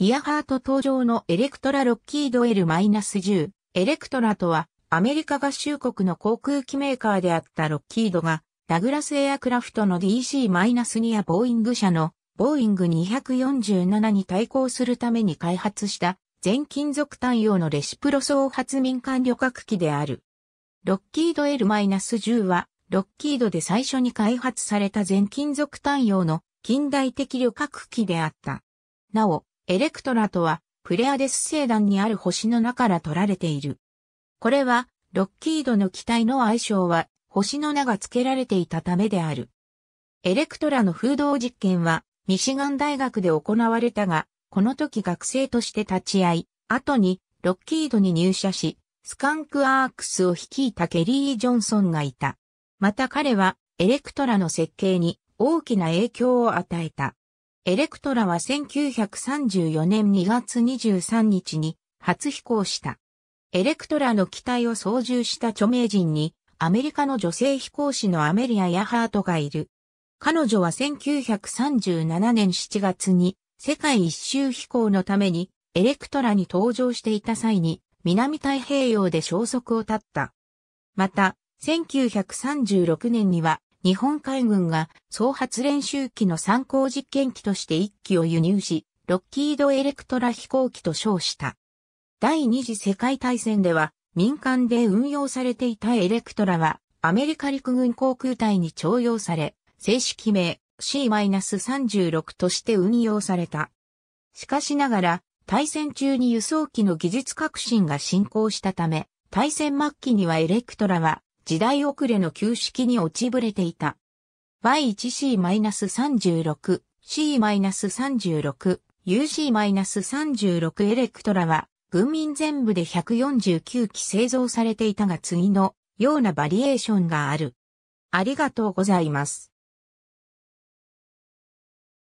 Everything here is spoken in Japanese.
イヤハート登場のエレクトラロッキード L-10。エレクトラとは、アメリカ合衆国の航空機メーカーであったロッキードが、ダグラスエアクラフトの DC-2 やボーイング社のボーイング247に対抗するために開発した全金属対応のレシプロ総発民間旅客機である。ロッキード L-10 は、ロッキードで最初に開発された全金属単用の近代的旅客機であった。なお、エレクトラとは、プレアデス星団にある星の中から取られている。これは、ロッキードの機体の愛称は、星の名が付けられていたためである。エレクトラの風洞実験は、ミシガン大学で行われたが、この時学生として立ち会い、後に、ロッキードに入社し、スカンクアークスを率いたケリー・ジョンソンがいた。また彼は、エレクトラの設計に大きな影響を与えた。エレクトラは1934年2月23日に初飛行した。エレクトラの機体を操縦した著名人に、アメリカの女性飛行士のアメリア・ヤハートがいる。彼女は1937年7月に世界一周飛行のためにエレクトラに搭乗していた際に南太平洋で消息を絶った。また、1936年には日本海軍が総発練習機の参考実験機として1機を輸入し、ロッキード・エレクトラ飛行機と称した。第二次世界大戦では民間で運用されていたエレクトラはアメリカ陸軍航空隊に徴用され、正式名 C-36 として運用された。しかしながら、対戦中に輸送機の技術革新が進行したため、対戦末期にはエレクトラは時代遅れの旧式に落ちぶれていた。Y1C-36、C-36、UC-36 エレクトラは、軍民全部で149機製造されていたが次のようなバリエーションがある。ありがとうございます。